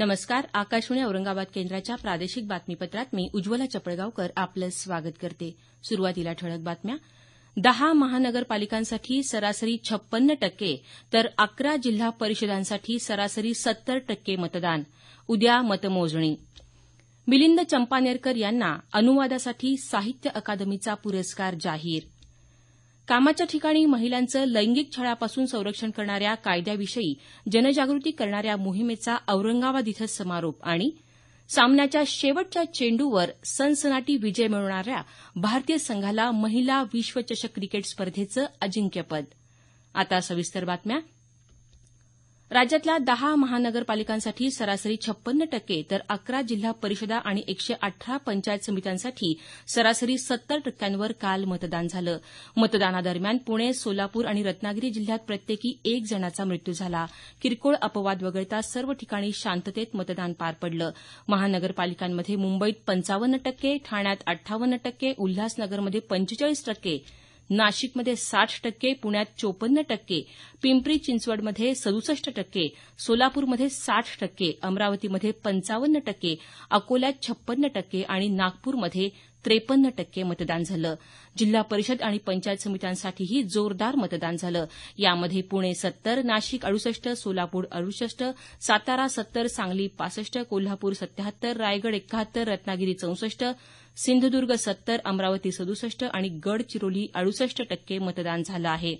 नमस्कार आकाशवाणी औरंगाबाद केंद्राच्या प्रादेशिक बातमीपत्रात मी उज्ज्वला चपळगावकर आपलं स्वागत करते सुरुवातीला ठळक बातम्या दहा महानगरपालिकांसाठी सरासरी छप्पन्न टक्के तर अकरा जिल्हा परिषदांसाठी सरासरी सत्तर टक्के मतदान उद्या मतमोजणी मिलिंद चंपानेरकर यांना अनुवादासाठी साहित्य अकादमीचा पुरस्कार जाहीर कामाच्या ठिकाणी महिलांचं लैंगिक छळापासून संरक्षण करणाऱ्या कायद्याविषयी जनजागृती करणाऱ्या मोहिमेचा औरंगाबाद इथं समारोप आणि सामन्याच्या शेवटच्या चेंडूवर सनसनाटी विजय मिळवणाऱ्या भारतीय संघाला महिला विश्वचषक क्रिकेट स्पर्धेचं अजिंक्यपद आता सविस्तर बातम्या राज्यातल्या दहा महानगरपालिकांसाठी सरासरी छप्पन्न टक्के तर अकरा जिल्हा परिषदा आणि एकशे अठरा पंचायत समित्यांसाठी सरासरी सत्तर टक्क्यांवर काल मतदान झालं मतदानादरम्यान पुणे सोलापूर आणि रत्नागिरी जिल्ह्यात प्रत्येकी एक जणाचा मृत्यू झाला किरकोळ अपवाद वगळता सर्व ठिकाणी शांततेत मतदान पार पडलं महानगरपालिकांमध्ये मुंबईत पंचावन्न टक्के ठाण्यात अठ्ठावन्न टक्के उल्हासनगरमध्ये पंचेचाळीस टक्के नाशिकमध्ये साठ टक्के पुण्यात चोपन्न टक्के पिंपरी चिंचवडमध्ये सदुसष्ट टक्के सोलापूरमध्ये साठ टक्के अमरावतीमध्ये पंचावन्न टक्के अकोल्यात छप्पन्न टक्के आणि नागपूरमध्ये त्रेपन्न टक्के मतदान झालं जिल्हा परिषद आणि पंचायत समित्यांसाठीही जोरदार मतदान झालं यामध्ये पुणे सत्तर नाशिक अडुसष्ट सोलापूर अडुसष्ट सातारा सत्तर सांगली पासष्ट कोल्हापूर सत्याहत्तर रायगड एकाहत्तर रत्नागिरी चौसष्ट सिंधुदुर्ग सत्तर अमरावती सदुसष्ट आणि गडचिरोली अडुसष्ट टक्के मतदान झालं आहे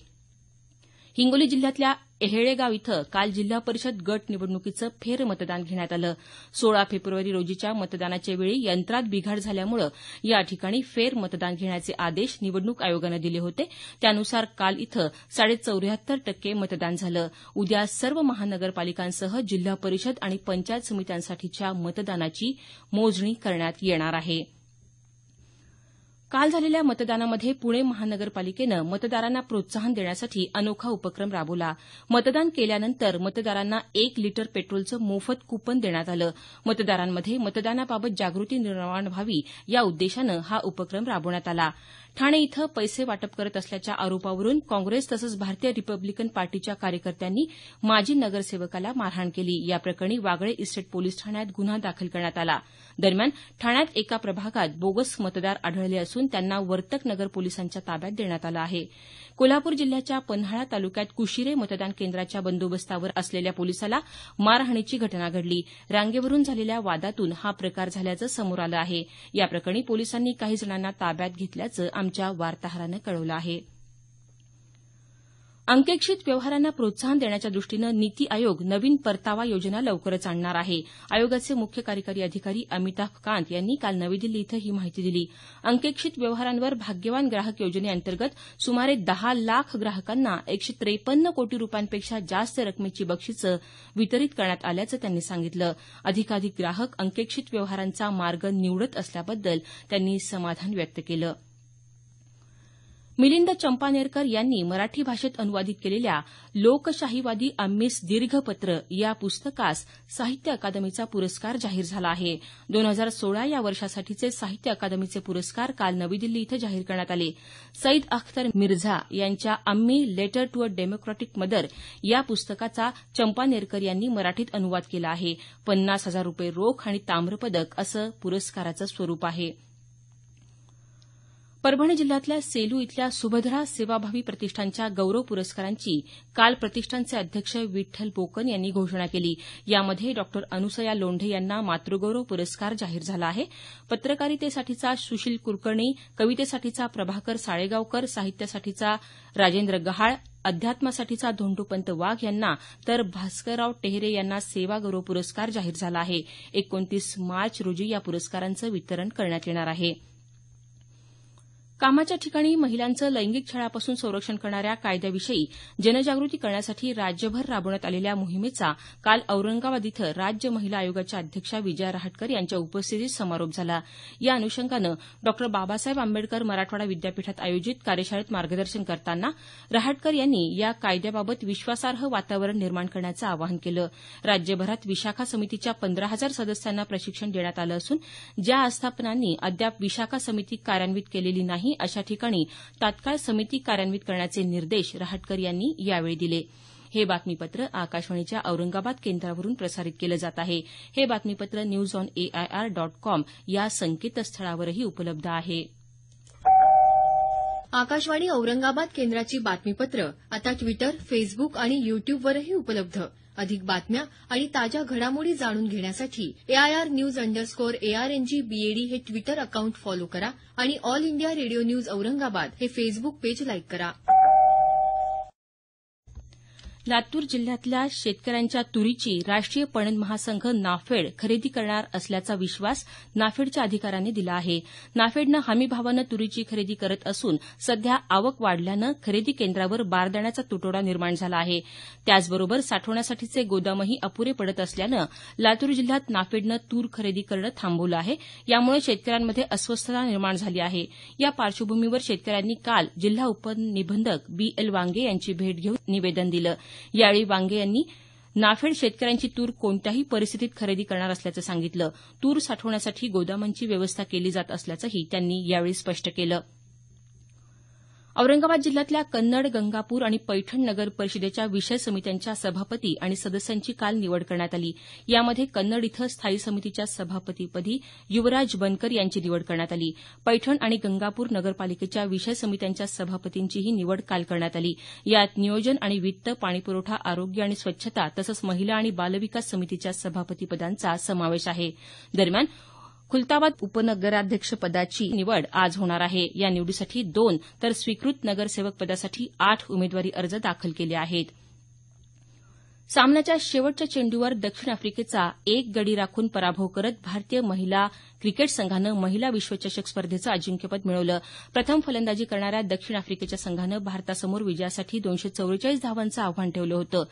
हिंगोली जिल्ह्यातल्या एहेळेगाव इथं काल जिल्हा परिषद गट निवडणुकीचं फेरमतदान घेण्यात आलं सोळा फेब्रुवारी रोजीच्या मतदानाच्या वेळी यंत्रात बिघाड झाल्यामुळे या ठिकाणी फेरमतदान घेण्याचे आदेश निवडणूक आयोगानं दिले होते त्यानुसार काल इथं साडेचौऱ्याहत्तर टक्के मतदान झालं उद्या सर्व महानगरपालिकांसह जिल्हा परिषद आणि पंचायत समित्यांसाठीच्या मतदानाची मोजणी करण्यात येणार आहे काल झालेल्या मतदानामध्ये पुणे महानगरपालिकेनं मतदारांना प्रोत्साहन देण्यासाठी अनोखा उपक्रम राबवला मतदान केल्यानंतर मतदारांना एक लिटर पेट्रोलचं मोफत कूपन देण्यात आलं मतदारांमध्ये मतदानाबाबत जागृती निर्माण व्हावी या उद्देशानं हा उपक्रम राबवण्यात आला ठाणे इथं पैसे वाटप करत असल्याच्या आरोपावरून काँग्रेस तसंच भारतीय रिपब्लिकन पार्टीच्या कार्यकर्त्यांनी माजी नगरसेवकाला मारहाण केली प्रकरणी वागळे इस्टेट पोलीस ठाण्यात गुन्हा दाखल करण्यात आला दरम्यान ठाण्यात एका प्रभागात बोगस मतदार आढळले असून त्यांना वर्तक नगर पोलिसांच्या ताब्यात देण्यात आलं आहे कोल्हापूर जिल्ह्याच्या पन्हाळा तालुक्यात कुशिरे मतदान केंद्राच्या बंदोबस्तावर असलेल्या पोलिसाला मारहाणीची घटना घडली रांगेवरून झालेल्या वादातून हा प्रकार झाल्याचं समोर आलं आहे याप्रकरणी पोलिसांनी काही जणांना ताब्यात घेतल्याचं आमच्या वार्ताहरानं कळवलं आहे अंकेक्षित व्यवहारांना प्रोत्साहन देण्याच्या दृष्टीनं नीती आयोग नवीन परतावा योजना लवकरच आणणार आहे आयोगाचे मुख्य कार्यकारी अधिकारी अमिताभ कांत यांनी काल नवी दिल्ली इथं ही माहिती दिली अंकेक्षित व्यवहारांवर भाग्यवान ग्राहक योजनेअंतर्गत सुमारे दहा लाख ग्राहकांना एकशे त्रेपन्न कोटी रुपयांपेक्षा जास्त रकमेची बक्षीस वितरित करण्यात आल्याचं त्यांनी सांगितलं अधिकाधिक ग्राहक अंकेक्षित व्यवहारांचा मार्ग निवडत असल्याबद्दल त्यांनी समाधान व्यक्त केलं मिलिंद चंपानेरकर यांनी मराठी भाषेत अनुवादित केलेल्या लोकशाहीवादी आम्हीस दीर्घपत्र या पुस्तकास साहित्य अकादमीचा पुरस्कार जाहीर झाला आहे दोन हजार सोळा या वर्षासाठीचे साहित्य अकादमीचे पुरस्कार काल नवी दिल्ली इथं जाहीर करण्यात आले सईद अख्तर मिर्झा यांच्या Ammi letter to a democratic mother या पुस्तकाचा चंपानेरकर यांनी मराठीत अनुवाद केला आहे पन्नास हजार रुपये रोख आणि ताम्रपदक असं पुरस्काराचं स्वरूप आहे परभणी जिल्ह्यातल्या सेलू इथल्या सुभद्रा सेवाभावी प्रतिष्ठानच्या गौरव पुरस्कारांची काल प्रतिष्ठानचे अध्यक्ष विठ्ठल बोकन यांनी घोषणा केली यामध्ये डॉक्टर अनुसया लोंढे यांना मातृगौरव पुरस्कार जाहीर झाला आहे पत्रकारितेसाठीचा सुशील कुलकर्णी कवितेसाठीचा प्रभाकर साळेगावकर साहित्यासाठीचा राजेंद्र गहाळ अध्यात्मासाठीचा धोंडूपंत वाघ यांना तर भास्करराव टेहरे यांना सेवागौरव पुरस्कार जाहीर झाला आहे एकोणतीस मार्च रोजी या पुरस्कारांचं वितरण करण्यात येणार आहे कामाच्या ठिकाणी महिलांचं लैंगिक छळापासून संरक्षण करणाऱ्या कायद्याविषयी जनजागृती करण्यासाठी राज्यभर राबवण्यात आलेल्या मोहिमेचा काल औरंगाबाद इथं राज्य महिला आयोगाच्या अध्यक्षा विजया रहाटकर यांच्या उपस्थितीत समारोप झाला या अनुषंगानं डॉ बाबासाहेब आंबेडकर मराठवाडा विद्यापीठात आयोजित कार्यशाळेत मार्गदर्शन करताना रहाटकर यांनी या कायद्याबाबत विश्वासार्ह वातावरण निर्माण करण्याचं आवाहन केलं राज्यभरात विशाखा समितीच्या पंधरा हजार सदस्यांना प्रशिक्षण देण्यात आलं असून ज्या आस्थापनांनी अद्याप विशाखा समिती कार्यान्वित केलेली नाही अशा ठिकाणी तात्काळ समिती कार्यान्वित करण्याचे निर्देश रहाटकर यांनी यावेळी दिले हे बातमीपत्र आकाशवाणीच्या औरंगाबाद केंद्रावरून प्रसारित केलं जात आहे हे बातमीपत्र news on AIR dot com या संकेतस्थळावरही उपलब्ध आहे आकाशवाणी औरंगाबाद केंद्राची बातमीपत्र आता ट्विटर फेसबुक आणि युट्यूबवरही उपलब्ध अधिक बातम्या आणि ताज्या घडामोडी जाणून घेण्यासाठी AIR news underscore ARNG BAD हे ट्विटर अकाउंट फॉलो करा आणि All India Radio news Aurangabad हे फेसबुक पेज लाईक करा लातूर जिल्ह्यातल्या शेतकऱ्यांच्या तुरीची राष्ट्रीय पणन महासंघ नाफेड खरेदी करणार असल्याचा विश्वास नाफेडच्या अधिकाऱ्यांनी दिला आहे नाफेडनं हमीभावानं तुरीची खरेदी करत असून सध्या आवक वाढल्यानं खरेदी केंद्रावर बारदाण्याचा तुटवडा निर्माण झाला आहे त्याचबरोबर साठवण्यासाठीचे गोदामही अपुरे पडत असल्यानं लातूर जिल्ह्यात नाफेडनं तूर खरेदी करणं थांबवलं आहे यामुळे शेतकऱ्यांमध्ये अस्वस्थता निर्माण झाली आहे या पार्श्वभूमीवर शेतकऱ्यांनी काल जिल्हा उपनिबंधक बी एल वांगे यांची भेट घेऊन निवेदन दिलं यावेळी वांगे यांनी नाफेड शेतकऱ्यांची तूर कोणत्याही परिस्थितीत खरेदी करणार असल्याचं सांगितलं तूर साठवण्यासाठी गोदामांची व्यवस्था केली जात असल्याचंही त्यांनी यावेळी स्पष्ट केलं औरंगाबाद जिल्ह्यातल्या कन्नड गंगापूर आणि पैठण नगर परिषदेच्या विषय समित्यांच्या सभापती आणि सदस्यांची काल निवड करण्यात आली यामध्ये कन्नड इथं स्थायी समितीच्या सभापतीपदी युवराज बनकर यांची निवड करण्यात आली पैठण आणि गंगापूर नगरपालिकेच्या विषय समित्यांच्या सभापतींचीही निवड काल करण्यात आली यात नियोजन आणि वित्त पाणीपुरवठा आरोग्य आणि स्वच्छता तसंच महिला आणि बालविकास समितीच्या सभापतीपदांचा समावेश आहे दरम्यान खुलताबाद उपनगराध्यक्षपदाची निवड आज होणार आहे या निवडीसाठी दोन तर स्वीकृत नगरसेवक पदासाठी आठ उमेदवारी अर्ज दाखल केले आहेत सामन्याच्या शेवटच्या चेंडूवर दक्षिण आफ्रिकेचा एक गडी राखून पराभव करत भारतीय महिला क्रिकेट संघानं महिला विश्वचषक स्पर्धेचं अजिंक्यपद मिळवलं प्रथम फलंदाजी करणाऱ्या दक्षिण आफ्रिकेच्या संघानं भारतासमोर विजयासाठी दोनशे चौवेचाळीस धावांचं आव्हान ठेवलं होतं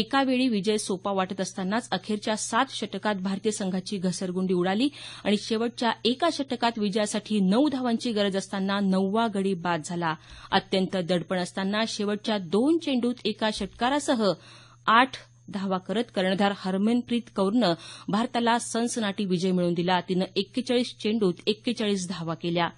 एकावेळी विजय सोपा वाटत असतानाच अखेरच्या सात षटकात भारतीय संघाची घसरगुंडी उडाली आणि शेवटच्या एका षटकात विजयासाठी नऊ धावांची गरज असताना नववा गडी बाद झाला अत्यंत दडपण असताना शेवटच्या दोन चेंडूत एका षटकारासह आठ धावा करत कर्णधार हरमनप्रीत कौरनं भारताला सनसनाटी विजय मिळवून दिला तिनं एक्केचाळीस चेंडूत एक्केचाळीस धावा केल्या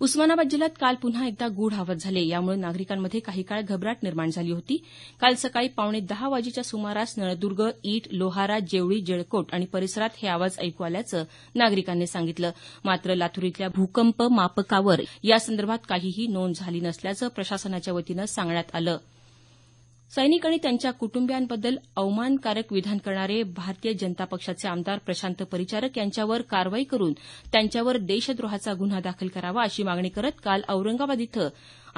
उस्मानाबाद जिल्ह्यात काल पुन्हा एकदा गुढ हावत झाले यामुळे नागरिकांमध्ये काही काळ घबराट निर्माण झाली होती काल सकाळी पावणे दहा वाजेच्या सुमारास नळदुर्ग ईट लोहारा जेवळी जळकोट आणि परिसरात हे आवाज ऐकू आल्याचं नागरिकांनी सांगितलं मात्र लातूर इथल्या भूकंप मापकावर यासंदर्भात काहीही नोंद झाली नसल्याचं प्रशासनाच्या वतीनं सांगण्यात आलं आहे सैनिक आणि त्यांच्या कुटुंबियांबद्दल अवमानकारक विधान करणारे भारतीय जनता पक्षाचे आमदार प्रशांत परिचारक यांच्यावर कारवाई करून त्यांच्यावर देशद्रोहाचा गुन्हा दाखल करावा अशी मागणी करत काल औरंगाबाद इथं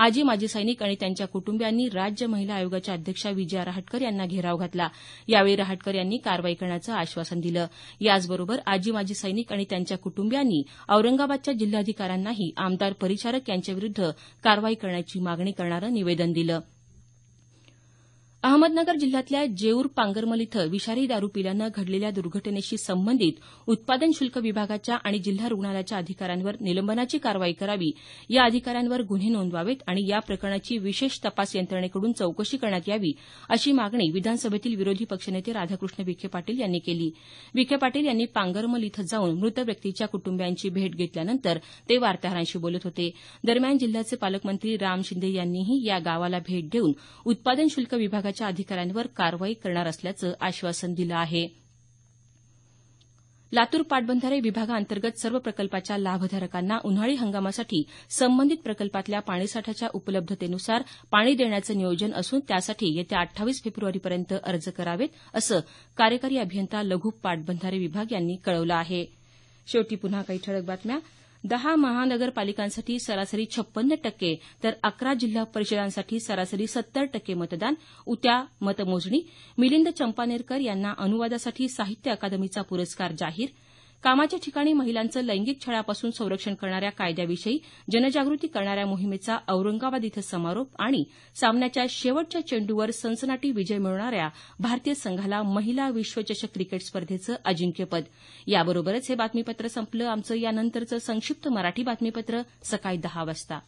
आजी माजी सैनिक आणि त्यांच्या कुटुंबियांनी राज्य महिला आयोगाच्या अध्यक्षा विजया रहाटकर यांना घेराव घातला यावेळी रहाटकर यांनी कारवाई करण्याचं आश्वासन दिलं याचबरोबर आजी माजी सैनिक आणि त्यांच्या कुटुंबियांनी औरंगाबादच्या जिल्हाधिकाऱ्यांनाही आमदार परिचारक यांच्याविरुद्ध कारवाई करण्याची मागणी करणारं निवेदन दिलं अहमदनगर जिल्ह्यातल्या जेऊर पांगरमल इथं विषारी दारू पिल्यानं घडलेल्या दुर्घटनेशी संबंधित उत्पादन शुल्क विभागाच्या आणि जिल्हा रुग्णालयाच्या अधिकाऱ्यांवर निलंबनाची कारवाई करावी या अधिकाऱ्यांवर गुन्हे नोंदवावेत आणि या प्रकरणाची विशेष तपास यंत्रणेकडून चौकशी करण्यात यावी अशी मागणी विधानसभेतील विरोधी पक्षनेते राधाकृष्ण विखे पाटील यांनी केली विखे पाटील यांनी पांगरमल इथं जाऊन मृत व्यक्तीच्या कुटुंबियांची भेट घेतल्यानंतर ते वार्ताहरांशी बोलत होते दरम्यान जिल्ह्याचे पालकमंत्री राम शिंदे यांनीही या गावाला भेट देऊन उत्पादन शुल्क विभागाच्या विभागाच्या अधिकाऱ्यांवर कारवाई करणार असल्याचं आश्वासन दिलं आहे लातूर पाटबंधारे विभागाअंतर्गत सर्व प्रकल्पाच्या लाभधारकांना उन्हाळी हंगामासाठी संबंधित प्रकल्पातल्या पाणीसाठ्याच्या उपलब्धतेनुसार पाणी देण्याचं नियोजन असून त्यासाठी येत्या अठ्ठावीस फेब्रुवारीपर्यंत अर्ज करावेत असं कार्यकारी अभियंता लघु पाटबंधारे विभाग यांनी कळवलं आहे दहा महानगरपालिकांसाठी सरासरी छप्पन्न टक्के तर अकरा जिल्हा परिषदांसाठी सरासरी सत्तर टक्के मतदान उत्या मतमोजणी मिलिंद चंपानेरकर यांना अनुवादासाठी साहित्य अकादमीचा पुरस्कार जाहीर कामाच्या ठिकाणी महिलांचं लैंगिक छळापासून संरक्षण करणाऱ्या कायद्याविषयी जनजागृती करणाऱ्या मोहिमेचा औरंगाबाद इथं समारोप आणि सामन्याच्या शेवटच्या चेंडूवर सनसनाटी विजय मिळवणाऱ्या भारतीय संघाला महिला विश्वचषक क्रिकेट स्पर्धेचं अजिंक्यपद याबरोबरच हे बातमीपत्र संपलं आमचं यानंतरचं संक्षिप्त मराठी बातमीपत्र सकाळी दहा वाजता